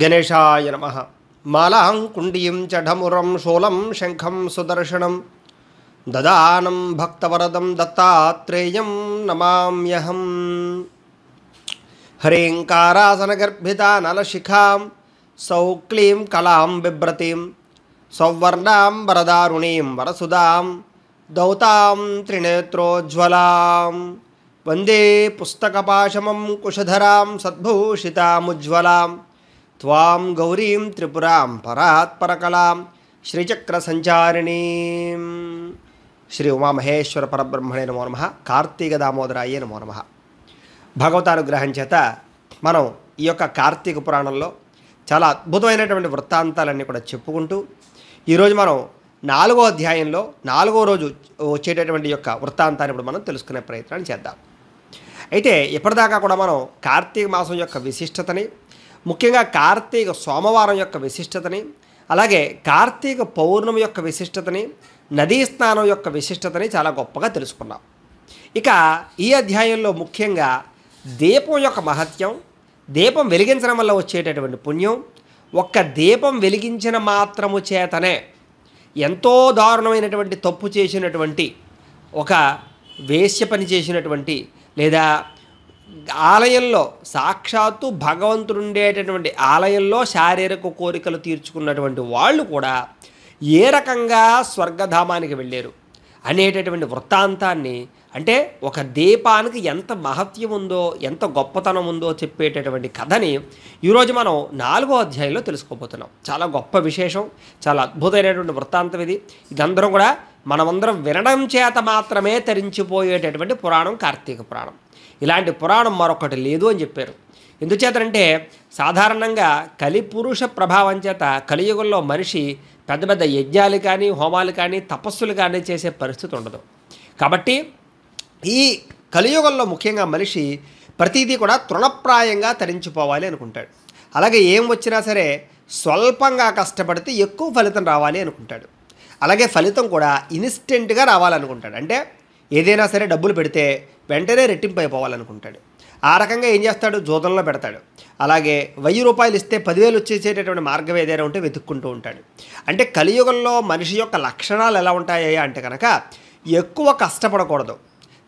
गणेशाय नमः च चढमुरं शोलं शङ्खं सुदर्शनं ददानं भक्तवरदं दत्तात्रेयं नमाम्यहम् नलशिखां सौक्लीं कलां बिभ्रतीं सौवर्णां वरदारुणीं वरसुदां दौतां त्रिनेत्रोज्ज्वलां वन्दे पुस्तकपाशमं कुशधरां सद्भूषितामुज्ज्वलाम् త్వాం గౌరీం త్రిపురాం పరాత్పరకలాం శ్రీచక్ర సంచారిణీ శ్రీ ఉమామహేశ్వర పరబ్రహ్మణే నమో నమ కార్తీక దామోదరాయే నమో నమ భగవతానుగ్రహం చేత మనం ఈ యొక్క కార్తీక పురాణంలో చాలా అద్భుతమైనటువంటి వృత్తాంతాలన్నీ కూడా చెప్పుకుంటూ ఈరోజు మనం నాలుగో అధ్యాయంలో నాలుగో రోజు వచ్చేటటువంటి యొక్క వృత్తాంతాన్ని ఇప్పుడు మనం తెలుసుకునే ప్రయత్నాన్ని చేద్దాం అయితే ఇప్పటిదాకా కూడా మనం కార్తీక మాసం యొక్క విశిష్టతని ముఖ్యంగా కార్తీక సోమవారం యొక్క విశిష్టతని అలాగే కార్తీక పౌర్ణమి యొక్క విశిష్టతని నదీ స్నానం యొక్క విశిష్టతని చాలా గొప్పగా తెలుసుకున్నాం ఇక ఈ అధ్యాయంలో ముఖ్యంగా దీపం యొక్క మహత్యం దీపం వెలిగించడం వల్ల వచ్చేటటువంటి పుణ్యం ఒక్క దీపం వెలిగించిన మాత్రము చేతనే ఎంతో దారుణమైనటువంటి తప్పు చేసినటువంటి ఒక వేశ్య పని చేసినటువంటి లేదా ఆలయంలో సాక్షాత్తు భగవంతుడు ఉండేటటువంటి ఆలయంలో శారీరక కోరికలు తీర్చుకున్నటువంటి వాళ్ళు కూడా ఏ రకంగా స్వర్గధామానికి వెళ్ళారు అనేటటువంటి వృత్తాంతాన్ని అంటే ఒక దీపానికి ఎంత మహత్యం ఉందో ఎంత గొప్పతనం ఉందో చెప్పేటటువంటి కథని ఈరోజు మనం నాలుగో అధ్యాయంలో తెలుసుకోబోతున్నాం చాలా గొప్ప విశేషం చాలా అద్భుతమైనటువంటి వృత్తాంతం ఇది ఇదందరం కూడా మనమందరం వినడం చేత మాత్రమే తరించిపోయేటటువంటి పురాణం కార్తీక పురాణం ఇలాంటి పురాణం మరొకటి లేదు అని చెప్పారు ఎందుచేతనంటే సాధారణంగా కలి పురుష ప్రభావం చేత కలియుగంలో మనిషి పెద్ద పెద్ద యజ్ఞాలు కానీ హోమాలు కానీ తపస్సులు కానీ చేసే పరిస్థితి ఉండదు కాబట్టి ఈ కలియుగంలో ముఖ్యంగా మనిషి ప్రతిదీ కూడా తృణప్రాయంగా తరించిపోవాలి అనుకుంటాడు అలాగే ఏం వచ్చినా సరే స్వల్పంగా కష్టపడితే ఎక్కువ ఫలితం రావాలి అనుకుంటాడు అలాగే ఫలితం కూడా ఇన్స్టెంట్గా రావాలనుకుంటాడు అంటే ఏదైనా సరే డబ్బులు పెడితే వెంటనే రెట్టింపు అయిపోవాలనుకుంటాడు ఆ రకంగా ఏం చేస్తాడు జోదంలో పెడతాడు అలాగే వెయ్యి రూపాయలు ఇస్తే పదివేలు వచ్చేసేటటువంటి మార్గం ఏదైనా ఉంటే వెతుక్కుంటూ ఉంటాడు అంటే కలియుగంలో మనిషి యొక్క లక్షణాలు ఎలా ఉంటాయి అంటే కనుక ఎక్కువ కష్టపడకూడదు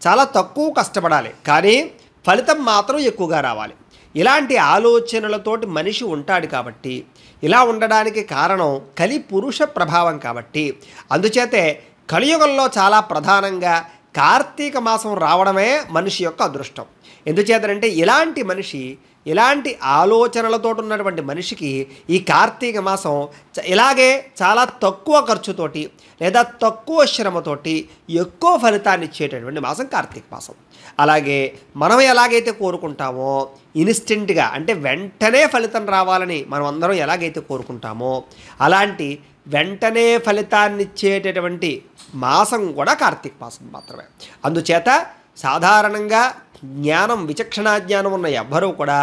చాలా తక్కువ కష్టపడాలి కానీ ఫలితం మాత్రం ఎక్కువగా రావాలి ఇలాంటి ఆలోచనలతోటి మనిషి ఉంటాడు కాబట్టి ఇలా ఉండడానికి కారణం కలి పురుష ప్రభావం కాబట్టి అందుచేతే కలియుగంలో చాలా ప్రధానంగా కార్తీక మాసం రావడమే మనిషి యొక్క అదృష్టం ఎందుచేతనంటే ఇలాంటి మనిషి ఇలాంటి ఆలోచనలతో ఉన్నటువంటి మనిషికి ఈ కార్తీక మాసం ఇలాగే చాలా తక్కువ ఖర్చుతోటి లేదా తక్కువ శ్రమతోటి ఎక్కువ ఫలితాన్ని ఇచ్చేటటువంటి మాసం కార్తీక మాసం అలాగే మనం ఎలాగైతే కోరుకుంటామో ఇన్స్టెంట్గా అంటే వెంటనే ఫలితం రావాలని మనం అందరం ఎలాగైతే కోరుకుంటామో అలాంటి వెంటనే ఫలితాన్నిచ్చేటటువంటి మాసం కూడా కార్తీక మాసం మాత్రమే అందుచేత సాధారణంగా జ్ఞానం విచక్షణా జ్ఞానం ఉన్న ఎవ్వరూ కూడా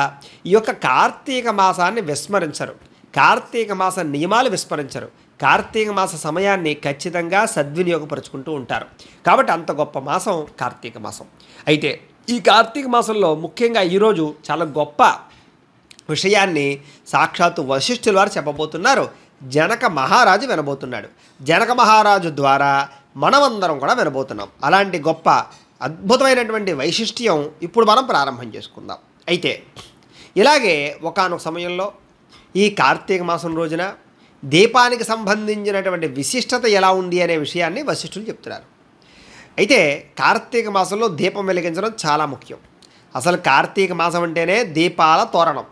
ఈ యొక్క కార్తీక మాసాన్ని విస్మరించరు కార్తీక మాస నియమాలు విస్మరించరు కార్తీక మాస సమయాన్ని ఖచ్చితంగా సద్వినియోగపరుచుకుంటూ ఉంటారు కాబట్టి అంత గొప్ప మాసం కార్తీక మాసం అయితే ఈ కార్తీక మాసంలో ముఖ్యంగా ఈరోజు చాలా గొప్ప విషయాన్ని సాక్షాత్తు వశిష్ఠుల వారు చెప్పబోతున్నారు జనక మహారాజు వినబోతున్నాడు జనక మహారాజు ద్వారా మనమందరం కూడా వినబోతున్నాం అలాంటి గొప్ప అద్భుతమైనటువంటి వైశిష్ట్యం ఇప్పుడు మనం ప్రారంభం చేసుకుందాం అయితే ఇలాగే ఒకనొక సమయంలో ఈ కార్తీక మాసం రోజున దీపానికి సంబంధించినటువంటి విశిష్టత ఎలా ఉంది అనే విషయాన్ని వశిష్ఠులు చెప్తున్నారు అయితే కార్తీక మాసంలో దీపం వెలిగించడం చాలా ముఖ్యం అసలు కార్తీక మాసం అంటేనే దీపాల తోరణం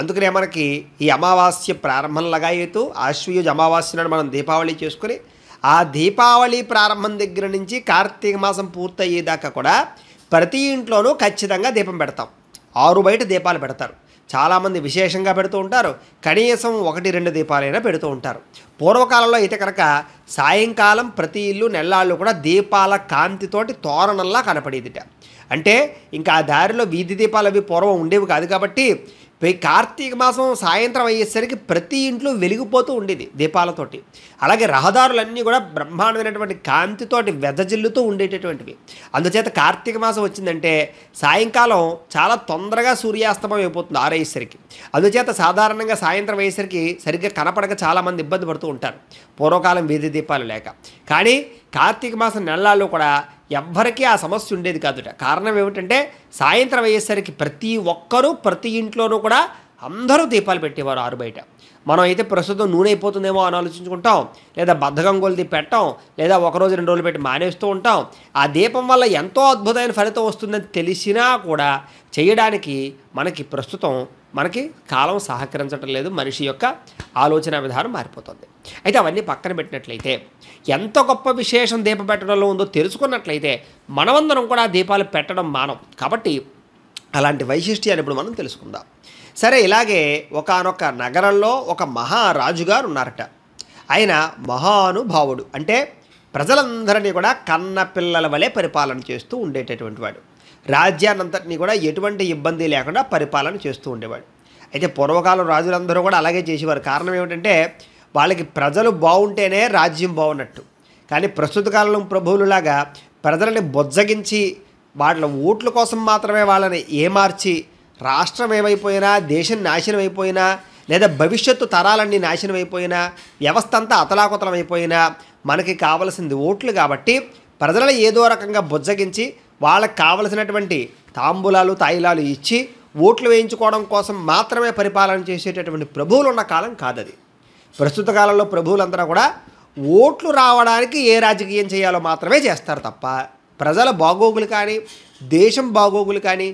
అందుకనే మనకి ఈ అమావాస్య ప్రారంభం లగాయతూ ఆశ్వయుజ అమావాస్య నాడు మనం దీపావళి చేసుకుని ఆ దీపావళి ప్రారంభం దగ్గర నుంచి కార్తీక మాసం పూర్తయ్యేదాకా కూడా ప్రతి ఇంట్లోనూ ఖచ్చితంగా దీపం పెడతాం ఆరు బయట దీపాలు పెడతారు చాలామంది విశేషంగా పెడుతూ ఉంటారు కనీసం ఒకటి రెండు దీపాలైనా పెడుతూ ఉంటారు పూర్వకాలంలో అయితే కనుక సాయంకాలం ప్రతి ఇల్లు నెల్లాళ్ళు కూడా దీపాల కాంతితోటి తోరణంలా కనపడేదిట అంటే ఇంకా ఆ దారిలో వీధి దీపాలు అవి పూర్వం ఉండేవి కాదు కాబట్టి కార్తీక మాసం సాయంత్రం అయ్యేసరికి ప్రతి ఇంట్లో వెలిగిపోతూ ఉండేది దీపాలతోటి అలాగే రహదారులన్నీ కూడా బ్రహ్మాండమైనటువంటి కాంతితోటి వెదజిల్లుతూ ఉండేటటువంటివి అందుచేత కార్తీక మాసం వచ్చిందంటే సాయంకాలం చాలా తొందరగా సూర్యాస్తమం అయిపోతుంది ఆరయ్యేసరికి అందుచేత సాధారణంగా సాయంత్రం అయ్యేసరికి సరిగ్గా కనపడక చాలామంది ఇబ్బంది పడుతూ ఉంటారు పూర్వకాలం వీధి దీపాలు లేక కానీ కార్తీక మాసం నెలల్లో కూడా ఎవ్వరికీ ఆ సమస్య ఉండేది కాదుట కారణం ఏమిటంటే సాయంత్రం అయ్యేసరికి ప్రతి ఒక్కరూ ప్రతి ఇంట్లోనూ కూడా అందరూ దీపాలు పెట్టేవారు ఆరు బయట మనం అయితే ప్రస్తుతం నూనె అయిపోతుందేమో అని ఆలోచించుకుంటాం లేదా బద్ధకం కొలిది పెట్టాం లేదా ఒకరోజు రెండు రోజులు పెట్టి మానేస్తూ ఉంటాం ఆ దీపం వల్ల ఎంతో అద్భుతమైన ఫలితం వస్తుందని తెలిసినా కూడా చేయడానికి మనకి ప్రస్తుతం మనకి కాలం సహకరించడం లేదు మనిషి యొక్క ఆలోచన విధానం మారిపోతుంది అయితే అవన్నీ పక్కన పెట్టినట్లయితే ఎంత గొప్ప విశేషం దీప పెట్టడంలో ఉందో తెలుసుకున్నట్లయితే మనమందరం కూడా దీపాలు పెట్టడం మానం కాబట్టి అలాంటి వైశిష్ట్యాన్ని ఇప్పుడు మనం తెలుసుకుందాం సరే ఇలాగే ఒకనొక నగరంలో ఒక మహారాజు గారు ఉన్నారట ఆయన మహానుభావుడు అంటే ప్రజలందరినీ కూడా కన్న పిల్లల వలె పరిపాలన చేస్తూ ఉండేటటువంటి వాడు రాజ్యాన్నంతటినీ కూడా ఎటువంటి ఇబ్బంది లేకుండా పరిపాలన చేస్తూ ఉండేవాడు అయితే పూర్వకాలం రాజులందరూ కూడా అలాగే చేసేవారు కారణం ఏమిటంటే వాళ్ళకి ప్రజలు బాగుంటేనే రాజ్యం బాగున్నట్టు కానీ ప్రస్తుత కాలంలో ప్రభువులులాగా ప్రజలని బొజ్జగించి వాళ్ళ ఓట్ల కోసం మాత్రమే వాళ్ళని ఏమార్చి రాష్ట్రం ఏమైపోయినా దేశం నాశనం అయిపోయినా లేదా భవిష్యత్తు తరాలన్నీ నాశనం అయిపోయినా వ్యవస్థ అంతా అతలాకుతలం అయిపోయినా మనకి కావలసింది ఓట్లు కాబట్టి ప్రజలను ఏదో రకంగా బుజ్జగించి వాళ్ళకి కావలసినటువంటి తాంబూలాలు తాయిలాలు ఇచ్చి ఓట్లు వేయించుకోవడం కోసం మాత్రమే పరిపాలన చేసేటటువంటి ప్రభువులు ఉన్న కాలం కాదది ప్రస్తుత కాలంలో ప్రభువులందరూ కూడా ఓట్లు రావడానికి ఏ రాజకీయం చేయాలో మాత్రమే చేస్తారు తప్ప ప్రజల బాగోగులు కానీ దేశం బాగోగులు కానీ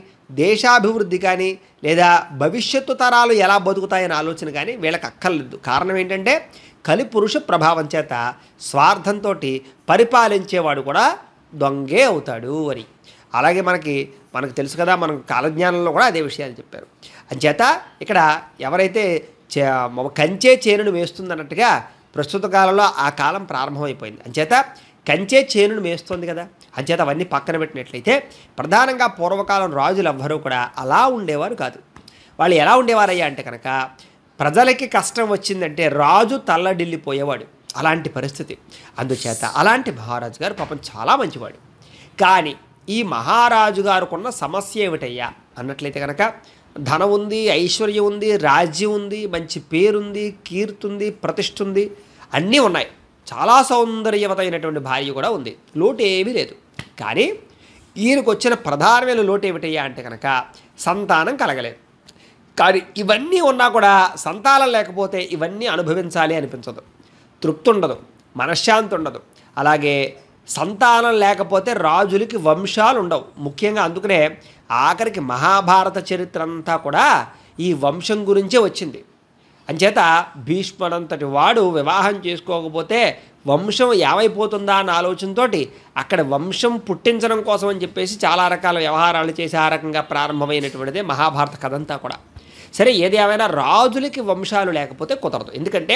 దేశాభివృద్ధి కానీ లేదా భవిష్యత్తు తరాలు ఎలా బతుకుతాయనే ఆలోచన కానీ వీళ్ళకి అక్కర్లేదు కారణం ఏంటంటే కలి పురుష ప్రభావం చేత స్వార్థంతో పరిపాలించేవాడు కూడా దొంగే అవుతాడు అని అలాగే మనకి మనకు తెలుసు కదా మనం కాలజ్ఞానంలో కూడా అదే విషయాలు చెప్పారు అంచేత ఇక్కడ ఎవరైతే కంచే చేనును అన్నట్టుగా ప్రస్తుత కాలంలో ఆ కాలం ప్రారంభమైపోయింది అంచేత కంచే చేనును మేస్తుంది కదా అంచేత అవన్నీ పక్కన పెట్టినట్లయితే ప్రధానంగా పూర్వకాలం రాజులు ఎవ్వరూ కూడా అలా ఉండేవారు కాదు వాళ్ళు ఎలా ఉండేవారయ్యా అంటే కనుక ప్రజలకి కష్టం వచ్చిందంటే రాజు తల్లడిల్లిపోయేవాడు అలాంటి పరిస్థితి అందుచేత అలాంటి మహారాజు గారు పాపం చాలా మంచివాడు కానీ ఈ మహారాజు గారుకున్న సమస్య ఏమిటయ్యా అన్నట్లయితే కనుక ధనం ఉంది ఐశ్వర్యం ఉంది రాజ్యం ఉంది మంచి పేరుంది కీర్తి ఉంది ప్రతిష్ఠ ఉంది అన్నీ ఉన్నాయి చాలా సౌందర్యవతమైనటువంటి భార్య కూడా ఉంది లోటు ఏమీ లేదు కానీ ఈయనకు వచ్చిన ప్రధానమైన లోటు ఏమిటయ్యా అంటే కనుక సంతానం కలగలేదు కానీ ఇవన్నీ ఉన్నా కూడా సంతానం లేకపోతే ఇవన్నీ అనుభవించాలి అనిపించదు తృప్తి ఉండదు మనశ్శాంతి ఉండదు అలాగే సంతానం లేకపోతే రాజులకి వంశాలు ఉండవు ముఖ్యంగా అందుకనే ఆఖరికి మహాభారత చరిత్ర అంతా కూడా ఈ వంశం గురించే వచ్చింది అంచేత భీష్మడంతటి వాడు వివాహం చేసుకోకపోతే వంశం ఏమైపోతుందా అన్న ఆలోచనతో అక్కడ వంశం పుట్టించడం కోసం అని చెప్పేసి చాలా రకాల వ్యవహారాలు చేసి ఆ రకంగా ప్రారంభమైనటువంటిదే మహాభారత కథ అంతా కూడా సరే ఏది ఏమైనా రాజులకి వంశాలు లేకపోతే కుదరదు ఎందుకంటే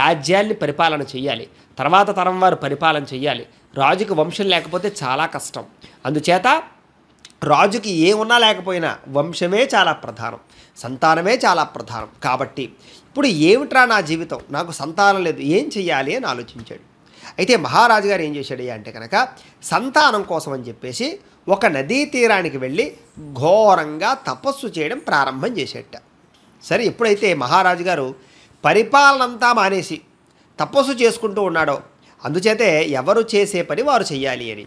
రాజ్యాన్ని పరిపాలన చేయాలి తర్వాత తరం వారు పరిపాలన చేయాలి రాజుకి వంశం లేకపోతే చాలా కష్టం అందుచేత రాజుకి ఏమున్నా లేకపోయినా వంశమే చాలా ప్రధానం సంతానమే చాలా ప్రధానం కాబట్టి ఇప్పుడు ఏమిట్రా నా జీవితం నాకు సంతానం లేదు ఏం చెయ్యాలి అని ఆలోచించాడు అయితే మహారాజు గారు ఏం చేశాడు అంటే కనుక సంతానం కోసం అని చెప్పేసి ఒక నదీ తీరానికి వెళ్ళి ఘోరంగా తపస్సు చేయడం ప్రారంభం చేసేట సరే ఎప్పుడైతే మహారాజు గారు పరిపాలనంతా మానేసి తపస్సు చేసుకుంటూ ఉన్నాడో అందుచేతే ఎవరు చేసే పని వారు చేయాలి అని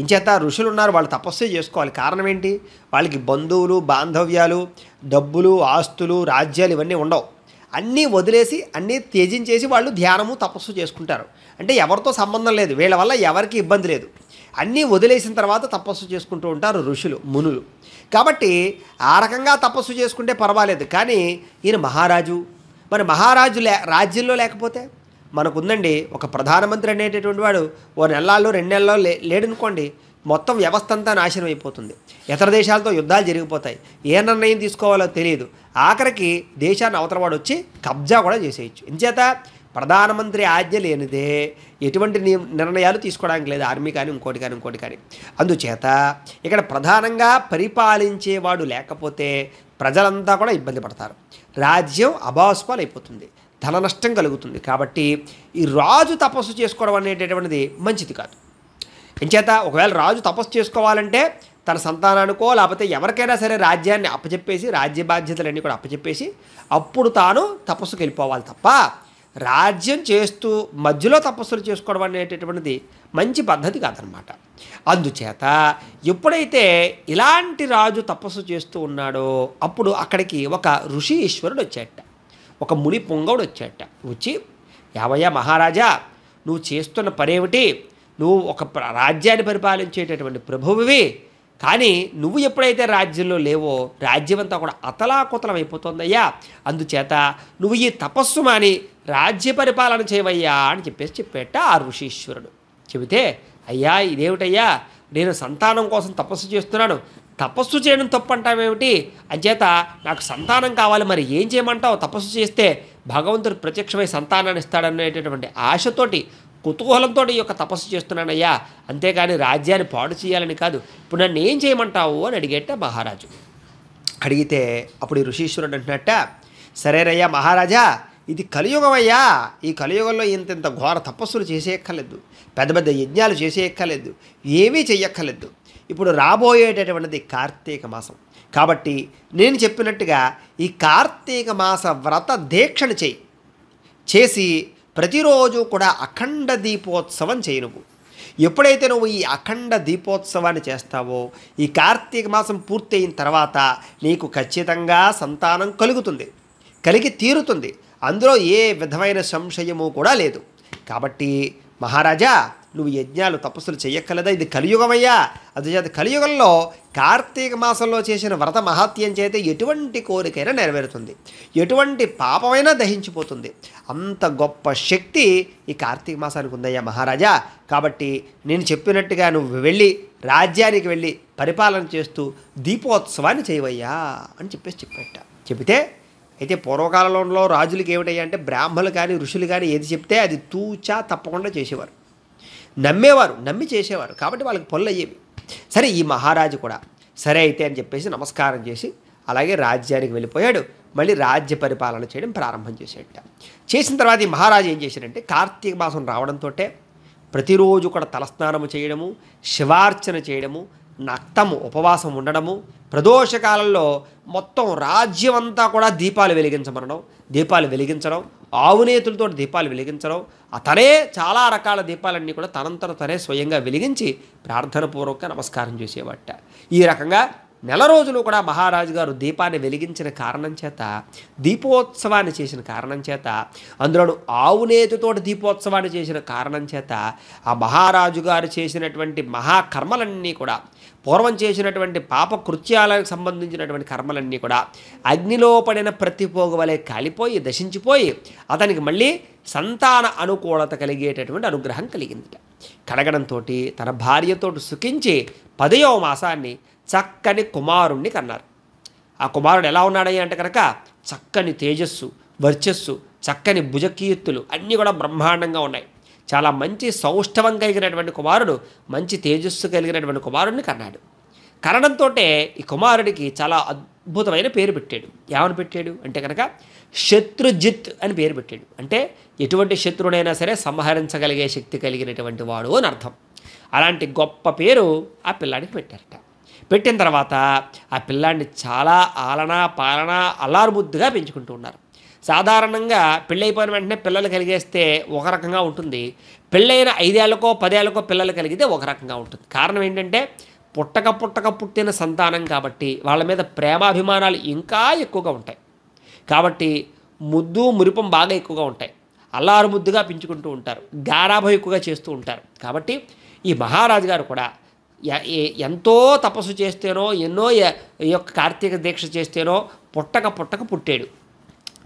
ఇంచేత ఋషులు ఉన్నారు వాళ్ళు తపస్సు చేసుకోవాలి కారణం ఏంటి వాళ్ళకి బంధువులు బాంధవ్యాలు డబ్బులు ఆస్తులు రాజ్యాలు ఇవన్నీ ఉండవు అన్నీ వదిలేసి అన్నీ త్యజించేసి వాళ్ళు ధ్యానము తపస్సు చేసుకుంటారు అంటే ఎవరితో సంబంధం లేదు వీళ్ళ వల్ల ఎవరికి ఇబ్బంది లేదు అన్నీ వదిలేసిన తర్వాత తపస్సు చేసుకుంటూ ఉంటారు ఋషులు మునులు కాబట్టి ఆ రకంగా తపస్సు చేసుకుంటే పర్వాలేదు కానీ ఈయన మహారాజు మరి మహారాజు లే రాజ్యంలో లేకపోతే మనకుందండి ఒక ప్రధానమంత్రి అనేటటువంటి వాడు ఓ నెలల్లో రెండు నెలల్లో లే లేడనుకోండి మొత్తం వ్యవస్థ అంతా నాశనం అయిపోతుంది ఇతర దేశాలతో యుద్ధాలు జరిగిపోతాయి ఏ నిర్ణయం తీసుకోవాలో తెలియదు ఆఖరికి దేశాన్ని అవతలవాడు వచ్చి కబ్జా కూడా చేసేయచ్చు ఇంచేత ప్రధానమంత్రి ఆజ్ఞ లేనిదే ఎటువంటి నిర్ణయాలు తీసుకోవడానికి లేదు ఆర్మీ కానీ ఇంకోటి కానీ ఇంకోటి కానీ అందుచేత ఇక్కడ ప్రధానంగా పరిపాలించేవాడు లేకపోతే ప్రజలంతా కూడా ఇబ్బంది పడతారు రాజ్యం అభాస్పాలు అయిపోతుంది ధన నష్టం కలుగుతుంది కాబట్టి ఈ రాజు తపస్సు చేసుకోవడం అనేటటువంటిది మంచిది కాదు ఎంచేత ఒకవేళ రాజు తపస్సు చేసుకోవాలంటే తన సంతానానికో లేకపోతే ఎవరికైనా సరే రాజ్యాన్ని అప్పచెప్పేసి రాజ్య బాధ్యతలన్నీ కూడా అప్పచెప్పేసి అప్పుడు తాను తపస్సుకు వెళ్ళిపోవాలి తప్ప రాజ్యం చేస్తూ మధ్యలో తపస్సులు చేసుకోవడం అనేటటువంటిది మంచి పద్ధతి కాదనమాట అందుచేత ఎప్పుడైతే ఇలాంటి రాజు తపస్సు చేస్తూ ఉన్నాడో అప్పుడు అక్కడికి ఒక ఋషి ఈశ్వరుడు వచ్చేట ఒక ముని పొంగవుడు వచ్చాట వచ్చి యావయ్య మహారాజా నువ్వు చేస్తున్న పనేమిటి నువ్వు ఒక రాజ్యాన్ని పరిపాలించేటటువంటి ప్రభువువి కానీ నువ్వు ఎప్పుడైతే రాజ్యంలో లేవో రాజ్యం అంతా కూడా అతలాకుతలం అయిపోతుందయ్యా అందుచేత నువ్వు ఈ తపస్సు మాని రాజ్య పరిపాలన చేయవయ్యా అని చెప్పేసి చెప్పేట ఆ ఋషీశ్వరుడు చెబితే అయ్యా ఇదేమిటయ్యా నేను సంతానం కోసం తపస్సు చేస్తున్నాను తపస్సు చేయడం తప్పు అంటావేమిటి అంచేత నాకు సంతానం కావాలి మరి ఏం చేయమంటావు తపస్సు చేస్తే భగవంతుడు ప్రత్యక్షమై సంతానాన్ని ఇస్తాడనేటటువంటి ఆశతోటి కుతూహలంతో ఈ యొక్క తపస్సు చేస్తున్నానయ్యా అంతేగాని రాజ్యాన్ని పాడు చేయాలని కాదు ఇప్పుడు నన్ను ఏం చేయమంటావు అని అడిగేట మహారాజు అడిగితే అప్పుడు ఈ ఋషీశ్వరుడు అంటున్నట్ట సరేరయ్యా మహారాజా ఇది కలియుగమయ్యా ఈ కలియుగంలో ఇంత ఇంత ఘోర తపస్సులు చేసేయక్కర్లేదు పెద్ద పెద్ద యజ్ఞాలు చేసేయక్కర్లేదు ఏమీ చెయ్యక్కర్లేదు ఇప్పుడు రాబోయేటటువంటిది కార్తీక మాసం కాబట్టి నేను చెప్పినట్టుగా ఈ కార్తీక మాస వ్రత దీక్షలు చేయి చేసి ప్రతిరోజు కూడా అఖండ దీపోత్సవం చేయి నువ్వు ఎప్పుడైతే నువ్వు ఈ అఖండ దీపోత్సవాన్ని చేస్తావో ఈ కార్తీక మాసం పూర్తయిన తర్వాత నీకు ఖచ్చితంగా సంతానం కలుగుతుంది కలిగి తీరుతుంది అందులో ఏ విధమైన సంశయము కూడా లేదు కాబట్టి మహారాజా నువ్వు యజ్ఞాలు తపస్సులు చేయక్కలేదా ఇది కలియుగమయ్యా అందుచేత కలియుగంలో కార్తీక మాసంలో చేసిన వ్రత మహాత్యం చేతే ఎటువంటి కోరికైనా నెరవేరుతుంది ఎటువంటి పాపమైనా దహించిపోతుంది అంత గొప్ప శక్తి ఈ కార్తీక మాసానికి ఉందయ్యా మహారాజా కాబట్టి నేను చెప్పినట్టుగా నువ్వు వెళ్ళి రాజ్యానికి వెళ్ళి పరిపాలన చేస్తూ దీపోత్సవాన్ని చేయవయ్యా అని చెప్పేసి చెప్పేట చెబితే అయితే పూర్వకాలంలో రాజులకి ఏమిటయ్యా అంటే బ్రాహ్మలు కానీ ఋషులు కానీ ఏది చెప్తే అది తూచా తప్పకుండా చేసేవారు నమ్మేవారు నమ్మి చేసేవారు కాబట్టి వాళ్ళకి పనులు అయ్యేవి సరే ఈ మహారాజు కూడా సరే అయితే అని చెప్పేసి నమస్కారం చేసి అలాగే రాజ్యానికి వెళ్ళిపోయాడు మళ్ళీ రాజ్య పరిపాలన చేయడం ప్రారంభం చేసేట చేసిన తర్వాత ఈ మహారాజు ఏం చేశాడంటే కార్తీక మాసం రావడంతో ప్రతిరోజు కూడా తలస్నానము చేయడము శివార్చన చేయడము నక్తము ఉపవాసం ఉండడము ప్రదోషకాలంలో మొత్తం రాజ్యం అంతా కూడా దీపాలు వెలిగించమనడం దీపాలు వెలిగించడం ఆవునేతులతో దీపాలు వెలిగించడం తనే చాలా రకాల దీపాలన్నీ కూడా తనంతట తనే స్వయంగా వెలిగించి ప్రార్థనపూర్వక నమస్కారం చేసేవాట ఈ రకంగా నెల రోజులు కూడా మహారాజు గారు దీపాన్ని వెలిగించిన కారణం చేత దీపోత్సవాన్ని చేసిన కారణం చేత అందులోను ఆవునేతితోటి దీపోత్సవాన్ని చేసిన కారణం చేత ఆ మహారాజు గారు చేసినటువంటి మహాకర్మలన్నీ కూడా పూర్వం చేసినటువంటి పాపకృత్యాలకు సంబంధించినటువంటి కర్మలన్నీ కూడా అగ్నిలో పడిన ప్రతిపోగు వలె కాలిపోయి దశించిపోయి అతనికి మళ్ళీ సంతాన అనుకూలత కలిగేటటువంటి అనుగ్రహం కలిగిందిట కడగడంతో తన భార్యతో సుఖించి పదయో మాసాన్ని చక్కని కుమారుణ్ణి కన్నారు ఆ కుమారుడు ఎలా ఉన్నాడయ్య అంటే కనుక చక్కని తేజస్సు వర్చస్సు చక్కని భుజకీర్తులు అన్నీ కూడా బ్రహ్మాండంగా ఉన్నాయి చాలా మంచి సౌష్ఠవం కలిగినటువంటి కుమారుడు మంచి తేజస్సు కలిగినటువంటి కుమారుణ్ణి కన్నాడు కరణంతో ఈ కుమారుడికి చాలా అద్భుతమైన పేరు పెట్టాడు ఏమని పెట్టాడు అంటే కనుక శత్రుజిత్ అని పేరు పెట్టాడు అంటే ఎటువంటి శత్రుడైనా సరే సంహరించగలిగే శక్తి కలిగినటువంటి వాడు అని అర్థం అలాంటి గొప్ప పేరు ఆ పిల్లాడికి పెట్టారట పెట్టిన తర్వాత ఆ పిల్లాడిని చాలా ఆలన పాలన అల్లారుబుద్దుగా పెంచుకుంటూ ఉన్నారు సాధారణంగా పెళ్ళైపోయిన వెంటనే పిల్లలు కలిగేస్తే ఒక రకంగా ఉంటుంది పెళ్ళైన ఐదేళ్లకో పదేళ్లకో పిల్లలు కలిగితే ఒక రకంగా ఉంటుంది కారణం ఏంటంటే పుట్టక పుట్టక పుట్టిన సంతానం కాబట్టి వాళ్ళ మీద ప్రేమాభిమానాలు ఇంకా ఎక్కువగా ఉంటాయి కాబట్టి ముద్దు మురిపం బాగా ఎక్కువగా ఉంటాయి అల్లారు ముద్దుగా పెంచుకుంటూ ఉంటారు గారాభ ఎక్కువగా చేస్తూ ఉంటారు కాబట్టి ఈ మహారాజు గారు కూడా ఎంతో తపస్సు చేస్తేనో ఎన్నో ఈ యొక్క కార్తీక దీక్ష చేస్తేనో పుట్టక పుట్టక పుట్టాడు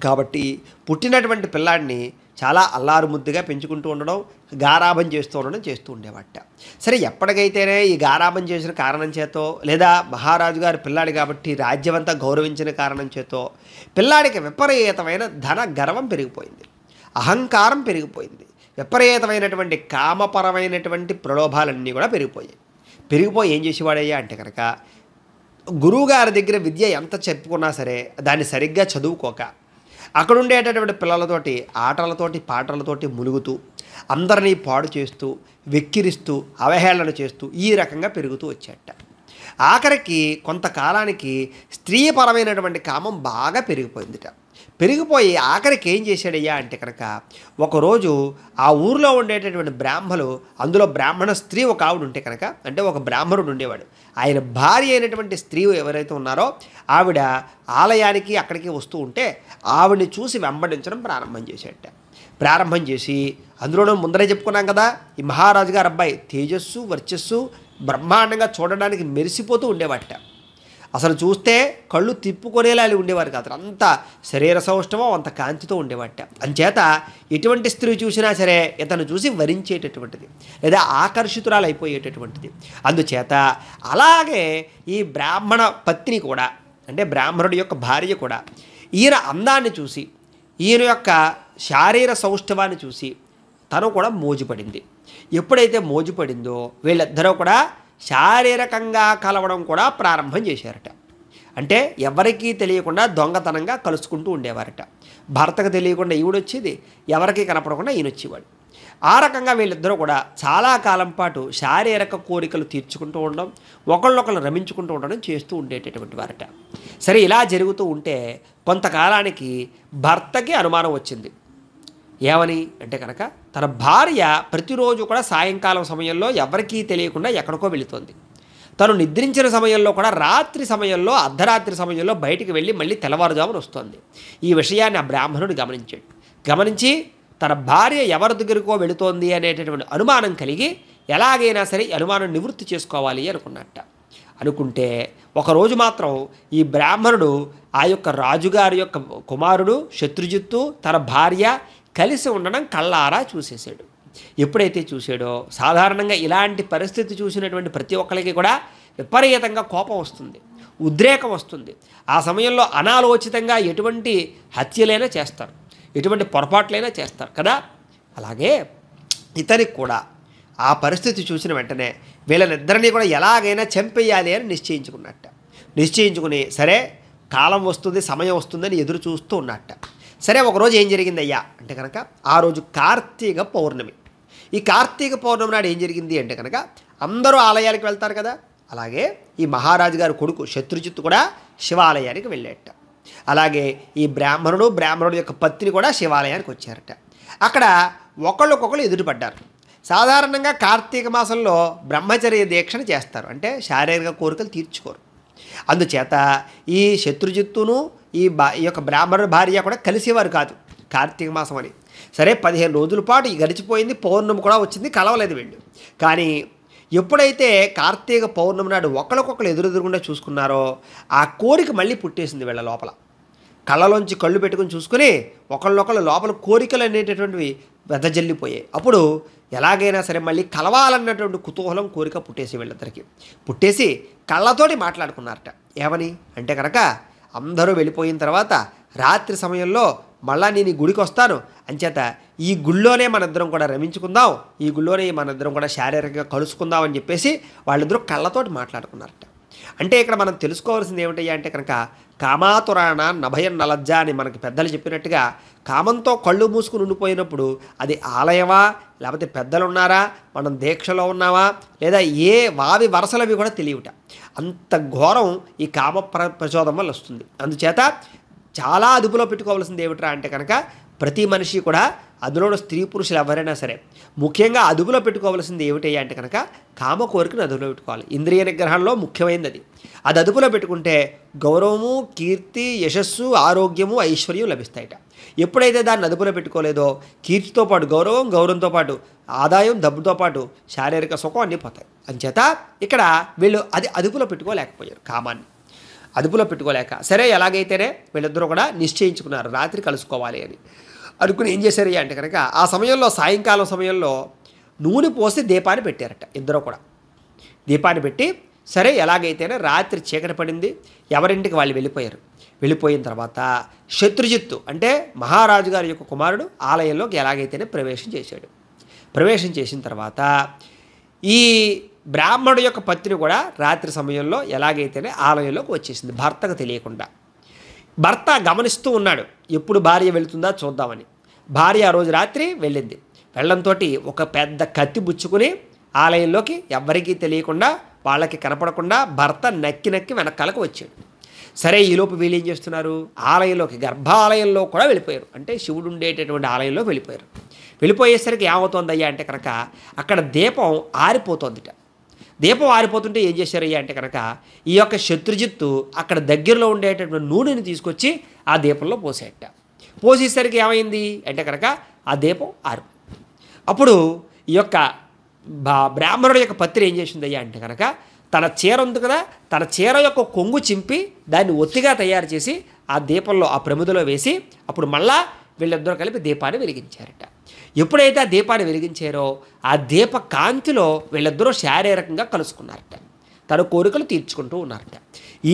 కాబట్టి పుట్టినటువంటి పిల్లాడిని చాలా అల్లారు ముద్దుగా పెంచుకుంటూ ఉండడం గారాభం చేస్తూ ఉండడం చేస్తూ ఉండేవాట సరే ఎప్పటికైతేనే ఈ గారాభం చేసిన కారణం చేతో లేదా మహారాజు గారి పిల్లాడు కాబట్టి రాజ్యమంతా గౌరవించిన కారణం చేతో పిల్లాడికి విపరీతమైన ధన గర్వం పెరిగిపోయింది అహంకారం పెరిగిపోయింది విపరీతమైనటువంటి కామపరమైనటువంటి ప్రలోభాలన్నీ కూడా పెరిగిపోయాయి పెరిగిపోయి ఏం చేసేవాడయ్యా అంటే కనుక గురువుగారి దగ్గర విద్య ఎంత చెప్పుకున్నా సరే దాన్ని సరిగ్గా చదువుకోక అక్కడ ఉండేటటువంటి పిల్లలతోటి ఆటలతోటి పాటలతోటి ములుగుతూ అందరినీ పాడు చేస్తూ వెక్కిరిస్తూ అవహేళన చేస్తూ ఈ రకంగా పెరుగుతూ వచ్చేట ఆఖరికి కొంతకాలానికి స్త్రీపరమైనటువంటి కామం బాగా పెరిగిపోయిందిట పెరిగిపోయి ఆఖరికి ఏం చేశాడయ్యా అంటే కనుక ఒకరోజు ఆ ఊరిలో ఉండేటటువంటి బ్రాహ్మలు అందులో బ్రాహ్మణ స్త్రీ ఒక ఆవిడ ఉంటే కనుక అంటే ఒక బ్రాహ్మణుడు ఉండేవాడు ఆయన భార్య అయినటువంటి స్త్రీ ఎవరైతే ఉన్నారో ఆవిడ ఆలయానికి అక్కడికి వస్తూ ఉంటే ఆవిడని చూసి వెంబడించడం ప్రారంభం చేశాడట ప్రారంభం చేసి అందులోనూ ముందరే చెప్పుకున్నాం కదా ఈ మహారాజు గారు అబ్బాయి తేజస్సు వర్చస్సు బ్రహ్మాండంగా చూడడానికి మెరిసిపోతూ ఉండేవాట అసలు చూస్తే కళ్ళు తిప్పుకొనేలా ఉండేవారు కాదు అంత శరీర సౌష్ఠవం అంత కాంతితో ఉండేవాట అంచేత ఎటువంటి స్త్రీ చూసినా సరే ఇతను చూసి వరించేటటువంటిది లేదా ఆకర్షితురాలు అయిపోయేటటువంటిది అందుచేత అలాగే ఈ బ్రాహ్మణ పత్ని కూడా అంటే బ్రాహ్మణుడి యొక్క భార్య కూడా ఈయన అందాన్ని చూసి ఈయన యొక్క శారీర సౌష్ఠవాన్ని చూసి తను కూడా మోజుపడింది ఎప్పుడైతే మోజుపడిందో వీళ్ళిద్దరూ కూడా శారీరకంగా కలవడం కూడా ప్రారంభం చేశారట అంటే ఎవరికీ తెలియకుండా దొంగతనంగా కలుసుకుంటూ ఉండేవారట భర్తకు తెలియకుండా ఈవిడొచ్చేది ఎవరికీ కనపడకుండా ఈయనొచ్చేవాడు ఆ రకంగా వీళ్ళిద్దరూ కూడా చాలా కాలం పాటు శారీరక కోరికలు తీర్చుకుంటూ ఉండడం ఒకళ్ళొకళ్ళు రమించుకుంటూ ఉండడం చేస్తూ ఉండేటటువంటి వారట సరే ఇలా జరుగుతూ ఉంటే కొంతకాలానికి భర్తకి అనుమానం వచ్చింది ఏమని అంటే కనుక తన భార్య ప్రతిరోజు కూడా సాయంకాలం సమయంలో ఎవరికీ తెలియకుండా ఎక్కడికో వెళుతోంది తను నిద్రించిన సమయంలో కూడా రాత్రి సమయంలో అర్ధరాత్రి సమయంలో బయటికి వెళ్ళి మళ్ళీ తెల్లవారుజామున వస్తుంది ఈ విషయాన్ని ఆ బ్రాహ్మణుడు గమనించాడు గమనించి తన భార్య ఎవరి దగ్గరకో వెళుతోంది అనేటటువంటి అనుమానం కలిగి ఎలాగైనా సరే అనుమానం నివృత్తి చేసుకోవాలి అనుకున్నట్ట అనుకుంటే ఒకరోజు మాత్రం ఈ బ్రాహ్మణుడు ఆ యొక్క రాజుగారి యొక్క కుమారుడు శత్రుజిత్తు తన భార్య కలిసి ఉండడం కళ్ళారా చూసేసాడు ఎప్పుడైతే చూసాడో సాధారణంగా ఇలాంటి పరిస్థితి చూసినటువంటి ప్రతి ఒక్కరికి కూడా విపరీతంగా కోపం వస్తుంది ఉద్రేకం వస్తుంది ఆ సమయంలో అనాలోచితంగా ఎటువంటి హత్యలైనా చేస్తారు ఎటువంటి పొరపాట్లైనా చేస్తారు కదా అలాగే ఇతనికి కూడా ఆ పరిస్థితి చూసిన వెంటనే వీళ్ళనిద్దరినీ కూడా ఎలాగైనా చంపేయాలి అని నిశ్చయించుకున్నట్ట నిశ్చయించుకుని సరే కాలం వస్తుంది సమయం వస్తుందని ఎదురు చూస్తూ ఉన్నట్ట సరే ఒకరోజు ఏం జరిగిందయ్యా అంటే కనుక ఆ రోజు కార్తీక పౌర్ణమి ఈ కార్తీక పౌర్ణమి నాడు ఏం జరిగింది అంటే కనుక అందరూ ఆలయాలకు వెళ్తారు కదా అలాగే ఈ మహారాజు గారి కొడుకు శత్రుజిత్ కూడా శివాలయానికి వెళ్ళేట అలాగే ఈ బ్రాహ్మణుడు బ్రాహ్మణుడు యొక్క పత్ని కూడా శివాలయానికి వచ్చారట అక్కడ ఒకళ్ళకొకళ్ళు ఎదురుపడ్డారు సాధారణంగా కార్తీక మాసంలో బ్రహ్మచర్య దీక్షను చేస్తారు అంటే శారీరక కోరికలు తీర్చుకోరు అందుచేత ఈ శత్రుజిత్తును ఈ బా ఈ యొక్క బ్రాహ్మణ భార్య కూడా కలిసేవారు కాదు కార్తీక మాసం అని సరే పదిహేను రోజుల పాటు గడిచిపోయింది పౌర్ణమి కూడా వచ్చింది కలవలేదు వీళ్ళు కానీ ఎప్పుడైతే కార్తీక పౌర్ణమి నాడు ఒకరికొకరు ఎదురెదురుగుండా చూసుకున్నారో ఆ కోరిక మళ్ళీ పుట్టేసింది వీళ్ళ లోపల కళ్ళలోంచి కళ్ళు పెట్టుకుని చూసుకుని ఒకళ్ళొకళ్ళు లోపల కోరికలు అనేటటువంటివి వెదజల్లిపోయాయి అప్పుడు ఎలాగైనా సరే మళ్ళీ కలవాలన్నటువంటి కుతూహలం కోరిక పుట్టేసి వీళ్ళిద్దరికి పుట్టేసి కళ్ళతోటి మాట్లాడుకున్నారట ఏమని అంటే కనుక అందరూ వెళ్ళిపోయిన తర్వాత రాత్రి సమయంలో మళ్ళా నేను ఈ గుడికి వస్తాను అంచేత ఈ గుళ్ళోనే మనందరం కూడా రమించుకుందాం ఈ గుళ్ళోనే మనందరం కూడా శారీరకంగా కలుసుకుందాం అని చెప్పేసి వాళ్ళిద్దరూ కళ్ళతోటి మాట్లాడుకున్నారట అంటే ఇక్కడ మనం తెలుసుకోవాల్సింది ఏమిటయ్యా అంటే కనుక కామాతురాణ నభయం నలజ్జ అని మనకి పెద్దలు చెప్పినట్టుగా కామంతో కళ్ళు మూసుకుని ఉండిపోయినప్పుడు అది ఆలయమా లేకపోతే పెద్దలు ఉన్నారా మనం దీక్షలో ఉన్నావా లేదా ఏ వావి వరసలవి కూడా తెలియట అంత ఘోరం ఈ కామ ప్ర ప్రచోదం వల్ల వస్తుంది అందుచేత చాలా అదుపులో పెట్టుకోవాల్సింది ఏమిట్రా అంటే కనుక ప్రతి మనిషి కూడా అందులో స్త్రీ పురుషులు ఎవరైనా సరే ముఖ్యంగా అదుపులో పెట్టుకోవాల్సింది ఏమిటయ్యా అంటే కనుక కామ కోరికను అదుపులో పెట్టుకోవాలి ఇంద్రియ నిగ్రహంలో ముఖ్యమైనది అది అది అదుపులో పెట్టుకుంటే గౌరవము కీర్తి యశస్సు ఆరోగ్యము ఐశ్వర్యం లభిస్తాయట ఎప్పుడైతే దాన్ని అదుపులో పెట్టుకోలేదో కీర్తితో పాటు గౌరవం గౌరవంతో పాటు ఆదాయం డబ్బుతో పాటు శారీరక సుఖం అన్నీ పోతాయి అంచేత ఇక్కడ వీళ్ళు అది అదుపులో పెట్టుకోలేకపోయారు కామాన్ని అదుపులో పెట్టుకోలేక సరే ఎలాగైతేనే వీళ్ళిద్దరూ కూడా నిశ్చయించుకున్నారు రాత్రి కలుసుకోవాలి అని అనుకుని ఏం చేశారయ్యా అంటే కనుక ఆ సమయంలో సాయంకాలం సమయంలో నూనె పోసి దీపాన్ని పెట్టారట ఇద్దరు కూడా దీపాన్ని పెట్టి సరే ఎలాగైతేనే రాత్రి చీకటి పడింది ఎవరింటికి వాళ్ళు వెళ్ళిపోయారు వెళ్ళిపోయిన తర్వాత శత్రుజిత్తు అంటే మహారాజు గారి యొక్క కుమారుడు ఆలయంలోకి ఎలాగైతేనే ప్రవేశం చేశాడు ప్రవేశం చేసిన తర్వాత ఈ బ్రాహ్మణుడు యొక్క పత్ని కూడా రాత్రి సమయంలో ఎలాగైతేనే ఆలయంలోకి వచ్చేసింది భర్తకు తెలియకుండా భర్త గమనిస్తూ ఉన్నాడు ఎప్పుడు భార్య వెళుతుందా చూద్దామని భార్య ఆ రోజు రాత్రి వెళ్ళింది వెళ్ళంతో ఒక పెద్ద కత్తి బుచ్చుకుని ఆలయంలోకి ఎవ్వరికీ తెలియకుండా వాళ్ళకి కనపడకుండా భర్త నక్కి నక్కి వెనకాలకు వచ్చాడు సరే ఈలోపు వీళ్ళు ఏం చేస్తున్నారు ఆలయంలోకి గర్భాలయంలో కూడా వెళ్ళిపోయారు అంటే శివుడు ఉండేటటువంటి ఆలయంలో వెళ్ళిపోయారు వెళ్ళిపోయేసరికి ఏమవుతుందయ్యా అంటే కనుక అక్కడ దీపం ఆరిపోతుందిట దీపం ఆరిపోతుంటే ఏం చేశారయ్యా అంటే కనుక ఈ యొక్క శత్రుజిత్తు అక్కడ దగ్గరలో ఉండేటటువంటి నూనెని తీసుకొచ్చి ఆ దీపంలో పోసేట పోసేసరికి ఏమైంది అంటే కనుక ఆ దీపం ఆరు అప్పుడు ఈ యొక్క బ్రాహ్మణుడు యొక్క పత్రి ఏం చేసిందయ్యా అంటే కనుక తన చీర ఉంది కదా తన చీర యొక్క కొంగు చింపి దాన్ని ఒత్తిగా తయారు చేసి ఆ దీపంలో ఆ ప్రమిదలో వేసి అప్పుడు మళ్ళా వీళ్ళిద్దరూ కలిపి దీపాన్ని వెలిగించారట ఎప్పుడైతే ఆ దీపాన్ని వెలిగించారో ఆ దీప కాంతిలో వీళ్ళిద్దరూ శారీరకంగా కలుసుకున్నారట తన కోరికలు తీర్చుకుంటూ ఉన్నారట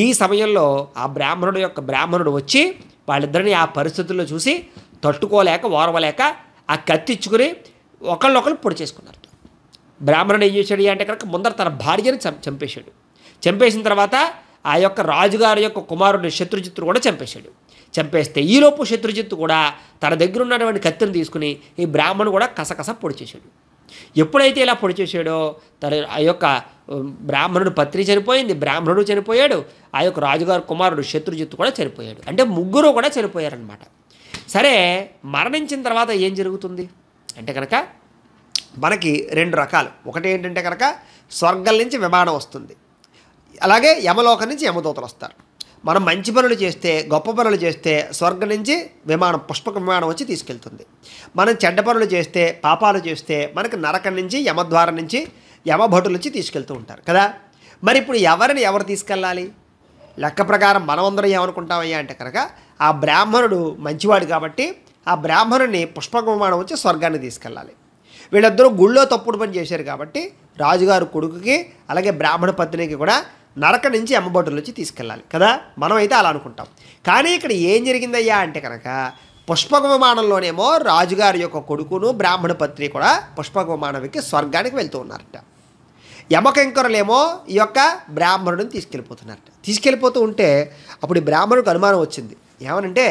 ఈ సమయంలో ఆ బ్రాహ్మణుడు యొక్క బ్రాహ్మణుడు వచ్చి వాళ్ళిద్దరిని ఆ పరిస్థితుల్లో చూసి తట్టుకోలేక ఓరవలేక ఆ కత్తి ఇచ్చుకుని ఒకళ్ళొకళ్ళు పొడి చేసుకున్నారు బ్రాహ్మణుడు ఏం చేశాడు అంటే కనుక ముందర తన భార్యను చంపేశాడు చంపేసిన తర్వాత ఆ యొక్క రాజుగారి యొక్క కుమారుడు శత్రుజిత్తు కూడా చంపేశాడు చంపేస్తే ఈలోపు శత్రుజిత్తు కూడా తన దగ్గర ఉన్నటువంటి కత్తిని తీసుకుని ఈ బ్రాహ్మణుడు కూడా కసకస పొడి చేశాడు ఎప్పుడైతే ఇలా పొడి చేశాడో తన ఆ యొక్క బ్రాహ్మణుడు పత్రి చనిపోయింది బ్రాహ్మణుడు చనిపోయాడు ఆ యొక్క రాజుగారు కుమారుడు శత్రుజిత్తు కూడా చనిపోయాడు అంటే ముగ్గురు కూడా చనిపోయారనమాట సరే మరణించిన తర్వాత ఏం జరుగుతుంది అంటే కనుక మనకి రెండు రకాలు ఒకటి ఏంటంటే కనుక స్వర్గం నుంచి విమానం వస్తుంది అలాగే యమలోకం నుంచి యమదూతలు వస్తారు మనం మంచి పనులు చేస్తే గొప్ప పనులు చేస్తే స్వర్గం నుంచి విమానం పుష్పక విమానం వచ్చి తీసుకెళ్తుంది మనం చెడ్డ పనులు చేస్తే పాపాలు చేస్తే మనకు నరకం నుంచి యమద్వారం నుంచి యమభటుల నుంచి తీసుకెళ్తూ ఉంటారు కదా మరి ఇప్పుడు ఎవరిని ఎవరు తీసుకెళ్ళాలి లెక్క ప్రకారం అందరం ఏమనుకుంటామయ్యా అంటే కనుక ఆ బ్రాహ్మణుడు మంచివాడు కాబట్టి ఆ బ్రాహ్మణుని పుష్పక విమానం వచ్చి స్వర్గాన్ని తీసుకెళ్ళాలి వీళ్ళిద్దరూ గుళ్ళో తప్పుడు పని చేశారు కాబట్టి రాజుగారు కొడుకుకి అలాగే బ్రాహ్మణ పత్నికి కూడా నరక నుంచి అమ్మబొడ్డుల వచ్చి తీసుకెళ్ళాలి కదా మనమైతే అలా అనుకుంటాం కానీ ఇక్కడ ఏం జరిగిందయ్యా అంటే కనుక పుష్పక విమానంలోనేమో రాజుగారి యొక్క కొడుకును బ్రాహ్మణ పత్రి కూడా పుష్పక స్వర్గానికి వెళ్తూ ఉన్నారట యమకింకరులేమో ఈ యొక్క బ్రాహ్మణుడిని తీసుకెళ్ళిపోతున్నారట తీసుకెళ్ళిపోతూ ఉంటే అప్పుడు ఈ బ్రాహ్మణుడికి అనుమానం వచ్చింది ఏమనంటే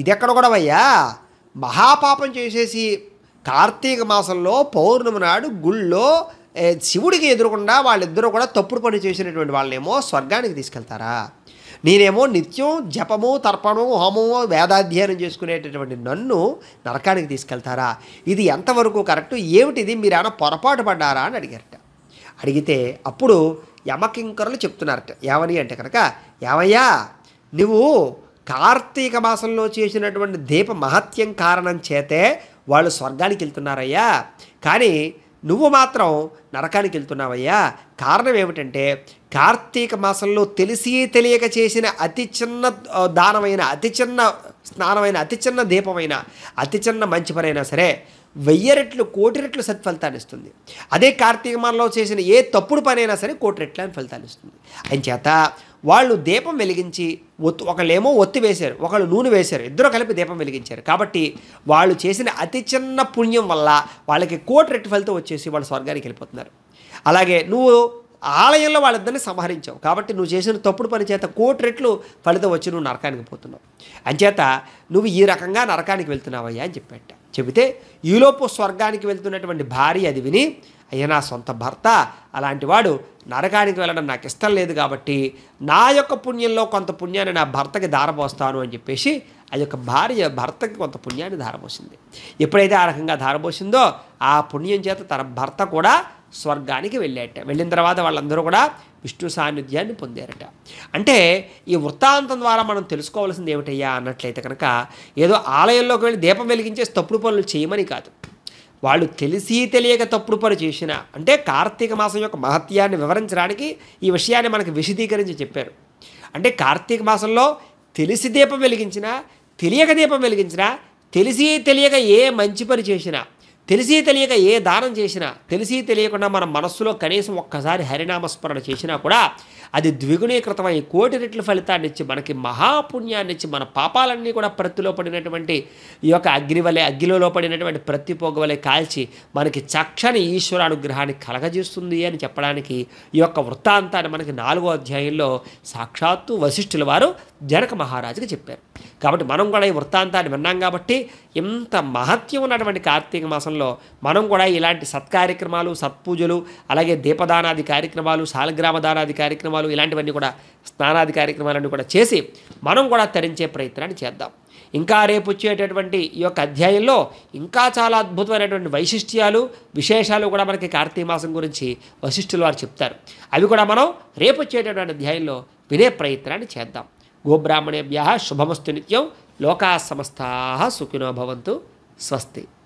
ఇది ఎక్కడ కూడా అయ్యా మహాపాపం చేసేసి కార్తీక మాసంలో పౌర్ణమి నాడు గుళ్ళో శివుడికి ఎదురుకుండా వాళ్ళిద్దరూ కూడా తప్పుడు పని చేసినటువంటి వాళ్ళేమో స్వర్గానికి తీసుకెళ్తారా నేనేమో నిత్యం జపము తర్పణము హోమము వేదాధ్యయనం చేసుకునేటటువంటి నన్ను నరకానికి తీసుకెళ్తారా ఇది ఎంతవరకు కరెక్ట్ ఏమిటిది మీరేమైనా పొరపాటు పడ్డారా అని అడిగారట అడిగితే అప్పుడు యమకింకరులు చెప్తున్నారట ఏమని అంటే కనుక ఏమయ్యా నువ్వు కార్తీక మాసంలో చేసినటువంటి దీప మహత్యం కారణం చేతే వాళ్ళు స్వర్గానికి వెళ్తున్నారయ్యా కానీ నువ్వు మాత్రం నరకానికి వెళ్తున్నావయ్యా కారణం ఏమిటంటే కార్తీక మాసంలో తెలిసి తెలియక చేసిన అతి చిన్న దానమైన అతి చిన్న స్నానమైన అతి చిన్న దీపమైన అతి చిన్న మంచి పనైనా సరే వెయ్యి రెట్లు కోటి రెట్లు సత్ఫలితాన్ని ఇస్తుంది అదే కార్తీక మాసంలో చేసిన ఏ తప్పుడు పనైనా సరే కోటి రెట్ల ఫలితాన్ని ఇస్తుంది అంచేత వాళ్ళు దీపం వెలిగించి ఒత్తు ఏమో ఒత్తి వేశారు ఒకళ్ళు నూనె వేశారు ఇద్దరు కలిపి దీపం వెలిగించారు కాబట్టి వాళ్ళు చేసిన అతి చిన్న పుణ్యం వల్ల వాళ్ళకి కోటి రెట్టు ఫలితం వచ్చేసి వాళ్ళు స్వర్గానికి వెళ్ళిపోతున్నారు అలాగే నువ్వు ఆలయంలో వాళ్ళిద్దరిని సంహరించావు కాబట్టి నువ్వు చేసిన తప్పుడు పని చేత కోటి రెట్లు ఫలితం వచ్చి నువ్వు నరకానికి పోతున్నావు అంచేత నువ్వు ఈ రకంగా నరకానికి వెళ్తున్నావయ్యా అని చెప్పేట చెబితే ఈలోపు స్వర్గానికి వెళ్తున్నటువంటి భార్య అది విని అయ్యా నా సొంత భర్త అలాంటి వాడు నరకానికి వెళ్ళడం నాకు ఇష్టం లేదు కాబట్టి నా యొక్క పుణ్యంలో కొంత పుణ్యాన్ని నా భర్తకి ధారపోస్తాను అని చెప్పేసి ఆ యొక్క భార్య భర్తకి కొంత పుణ్యాన్ని ధారపోసింది ఎప్పుడైతే ఆ రకంగా ధారపోసిందో ఆ పుణ్యం చేత తన భర్త కూడా స్వర్గానికి వెళ్ళేట వెళ్ళిన తర్వాత వాళ్ళందరూ కూడా విష్ణు సాన్నిధ్యాన్ని పొందారట అంటే ఈ వృత్తాంతం ద్వారా మనం తెలుసుకోవాల్సింది ఏమిటయ్యా అన్నట్లయితే కనుక ఏదో ఆలయంలోకి వెళ్ళి దీపం వెలిగించే తప్పుడు పనులు చేయమని కాదు వాళ్ళు తెలిసి తెలియక తప్పుడు పని చేసిన అంటే కార్తీక మాసం యొక్క మహత్యాన్ని వివరించడానికి ఈ విషయాన్ని మనకు విశదీకరించి చెప్పారు అంటే కార్తీక మాసంలో తెలిసి దీపం వెలిగించినా తెలియక దీపం వెలిగించినా తెలిసి తెలియక ఏ మంచి పని చేసినా తెలిసి తెలియక ఏ దానం చేసినా తెలిసి తెలియకుండా మన మనస్సులో కనీసం ఒక్కసారి హరినామస్మరణ చేసినా కూడా అది ద్విగుణీకృతమై కోటి రెట్ల ఫలితాన్ని ఇచ్చి మనకి మహాపుణ్యాన్ని ఇచ్చి మన పాపాలన్నీ కూడా ప్రతిలో పడినటువంటి ఈ యొక్క అగ్ని వలె అగ్గిలో పడినటువంటి ప్రతి పొగ వలె కాల్చి మనకి చక్కని ఈశ్వరానుగ్రహాన్ని కలగజేస్తుంది అని చెప్పడానికి ఈ యొక్క వృత్తాంతాన్ని మనకి నాలుగో అధ్యాయంలో సాక్షాత్తు వశిష్ఠుల వారు జనక మహారాజుకి చెప్పారు కాబట్టి మనం కూడా ఈ వృత్తాంతాన్ని విన్నాం కాబట్టి ఇంత మహత్యం ఉన్నటువంటి కార్తీక మాసంలో మనం కూడా ఇలాంటి సత్కార్యక్రమాలు సత్పూజలు అలాగే దీపదానాది కార్యక్రమాలు సాలగ్రామ దానాది కార్యక్రమాలు ఇలాంటివన్నీ కూడా స్నానాది కార్యక్రమాలన్నీ కూడా చేసి మనం కూడా తరించే ప్రయత్నాన్ని చేద్దాం ఇంకా రేపు వచ్చేటటువంటి ఈ యొక్క అధ్యాయంలో ఇంకా చాలా అద్భుతమైనటువంటి వైశిష్ట్యాలు విశేషాలు కూడా మనకి కార్తీక మాసం గురించి వశిష్ఠులు వారు చెప్తారు అవి కూడా మనం రేపు వచ్చేటటువంటి అధ్యాయంలో వినే ప్రయత్నాన్ని చేద్దాం गोब्राह्मणेभ्य शुभमस्तु नित्यं लोकाः समस्ताः सुखिनो स्वस्ति